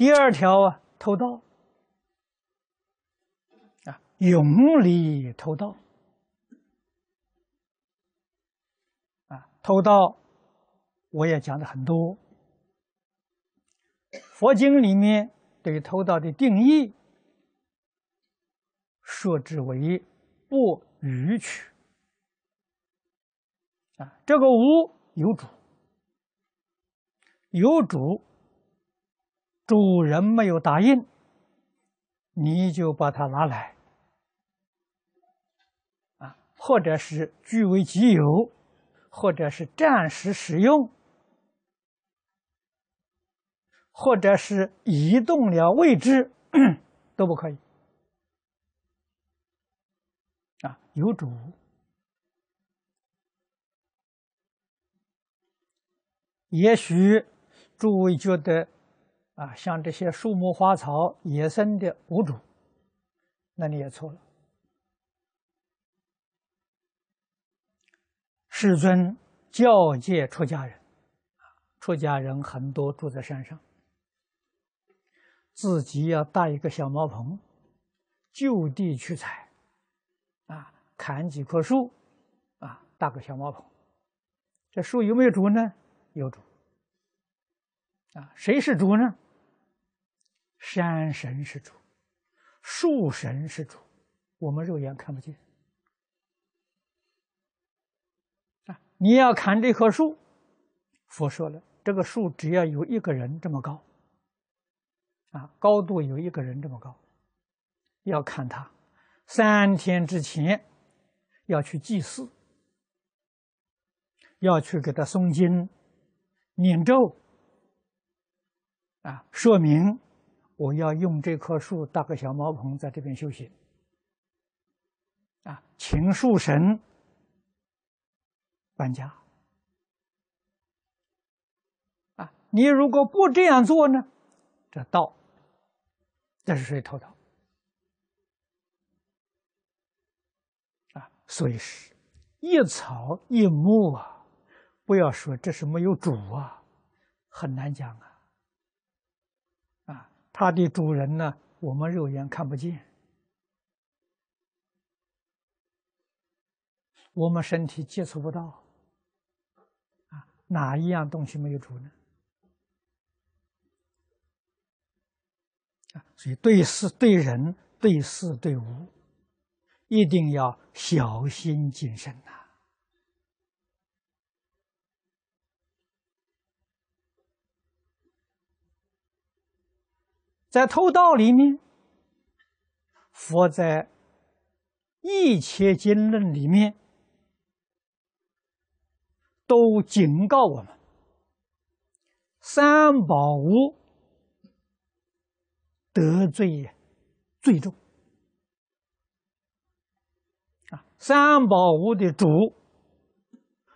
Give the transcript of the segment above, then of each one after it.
第二条啊，偷盗，啊，勇力偷盗，啊，偷盗，我也讲的很多。佛经里面对偷盗的定义，设置为不逾取，啊，这个无有主，有主。主人没有答应，你就把它拿来，啊，或者是据为己有，或者是暂时使用，或者是移动了位置，都不可以。啊，有主。也许诸位觉得。啊，像这些树木花草、野生的无主，那你也错了。世尊教诫出家人，出家人很多住在山上，自己要搭一个小茅棚，就地取材，啊，砍几棵树，啊，搭个小茅棚，这树有没有主呢？有主。啊，谁是主呢？山神是主，树神是主，我们肉眼看不见啊！你要砍这棵树，佛说了，这个树只要有一个人这么高，啊，高度有一个人这么高，要砍它，三天之前要去祭祀，要去给他诵经、念咒啊，说明。我要用这棵树搭个小茅棚，在这边休息。啊，请树神搬家。啊，你如果不这样做呢？这道，这是谁偷的？啊，所以是一草一木啊，不要说这是没有主啊，很难讲啊。它的主人呢？我们肉眼看不见，我们身体接触不到，啊，哪一样东西没有主呢？啊，所以对事、对人、对事、对物，一定要小心谨慎呐。在《偷盗里面，佛在一切经论里面都警告我们：三宝无得罪最重啊！三宝无的主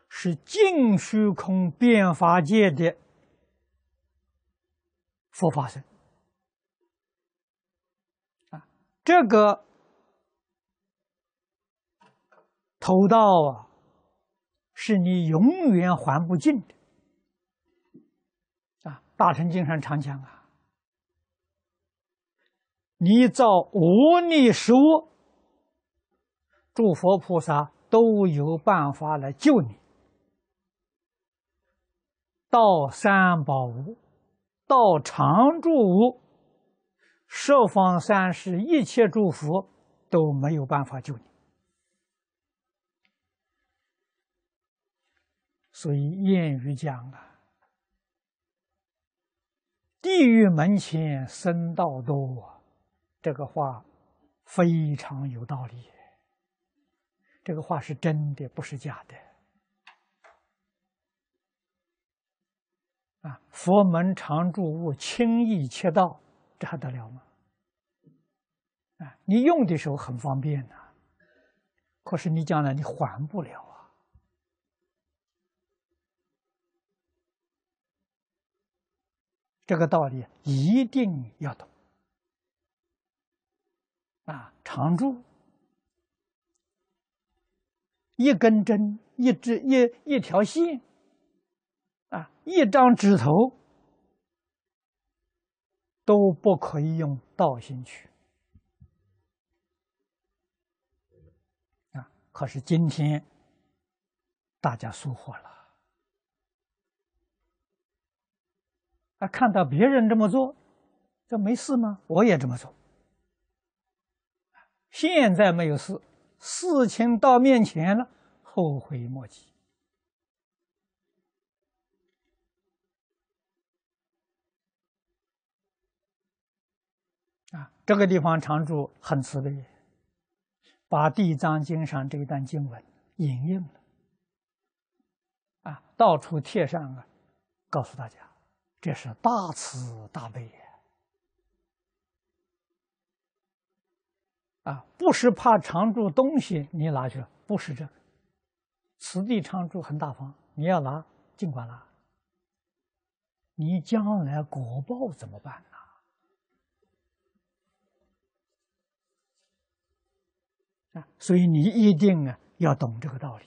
是净虚空变法界的佛法身。这个偷盗啊，是你永远还不尽的啊！大臣经常常讲啊，你造无逆十恶，诸佛菩萨都有办法来救你，到三宝无，到常住无。设方三世一切诸佛都没有办法救你，所以谚语讲啊：“地狱门前僧道多”，这个话非常有道理。这个话是真的，不是假的。啊，佛门常住物，轻易切道。还得了吗？啊，你用的时候很方便呐，可是你将来你还不了啊。这个道理一定要懂啊！常住一根针，一只一一条线，啊，一张纸头。都不可以用道心去啊！可是今天大家疏忽了，啊，看到别人这么做，这没事吗？我也这么做。现在没有事，事情到面前了，后悔莫及。啊，这个地方常住很慈悲，把《地藏经》上这一段经文引用了，啊，到处贴上啊，告诉大家，这是大慈大悲也。啊，不是怕常住东西你拿去不是这个，此地常住很大方，你要拿尽管拿，你将来果报怎么办？啊，所以你一定啊要懂这个道理。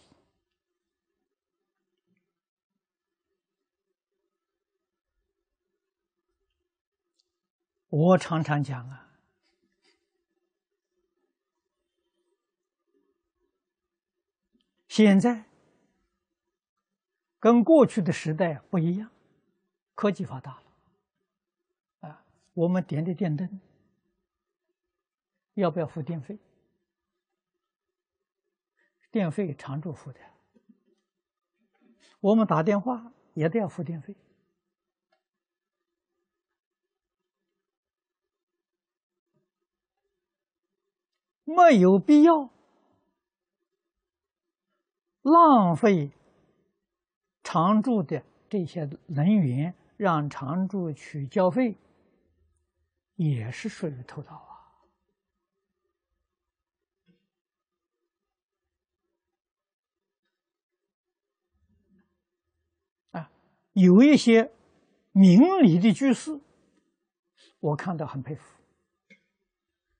我常常讲啊，现在跟过去的时代不一样，科技发达了，啊，我们点点电灯，要不要付电费？电费常住付的，我们打电话也得要付电费，没有必要浪费常住的这些能源，让常住去交费，也是属于偷盗啊。有一些明理的居士，我看到很佩服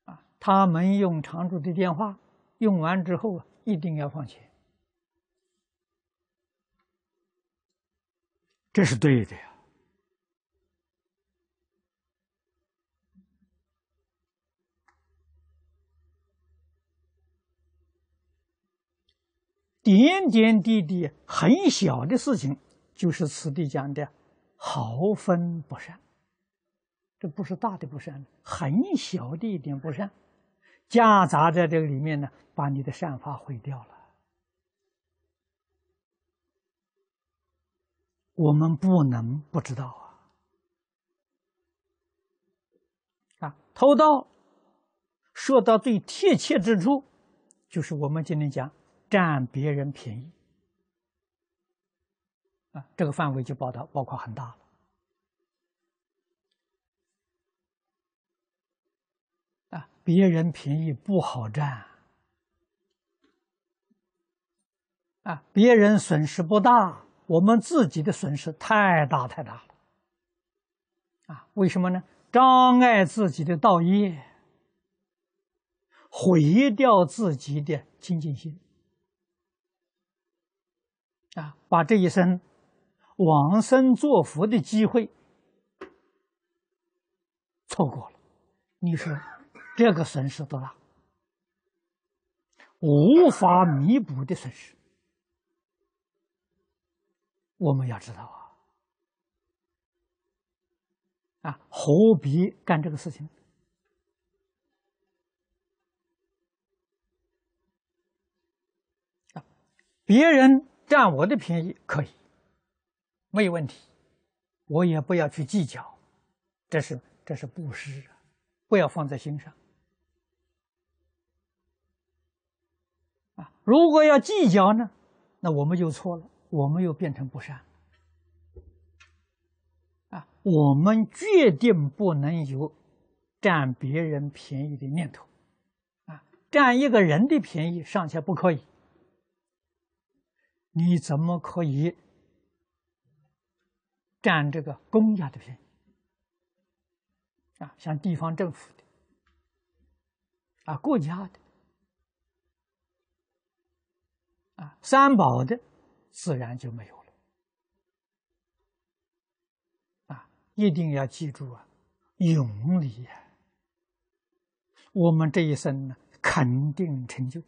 啊！他们用常住的电话，用完之后一定要放钱，这是对的呀。点点滴滴，很小的事情。就是此地讲的毫分不善，这不是大的不善，很小的一点不善，夹杂在这个里面呢，把你的善法毁掉了。我们不能不知道啊！啊，偷盗说到最贴切之处，就是我们今天讲占别人便宜。啊，这个范围就包到包括很大了。啊，别人便宜不好占。啊，别人损失不大，我们自己的损失太大太大了。啊，为什么呢？障碍自己的道业，毁掉自己的清净心。啊，把这一生。往生作佛的机会错过了，你说这个损失多大？无法弥补的损失，我们要知道啊！啊，何必干这个事情？啊，别人占我的便宜可以。没有问题，我也不要去计较，这是这是布施，不要放在心上。啊，如果要计较呢，那我们就错了，我们又变成不善。啊，我们决定不能有占别人便宜的念头。啊，占一个人的便宜尚且不可以，你怎么可以？占这个公家的便宜，啊，像地方政府的，啊，国家的，啊，三宝的，自然就没有了。啊，一定要记住啊，永力呀，我们这一生呢，肯定成就。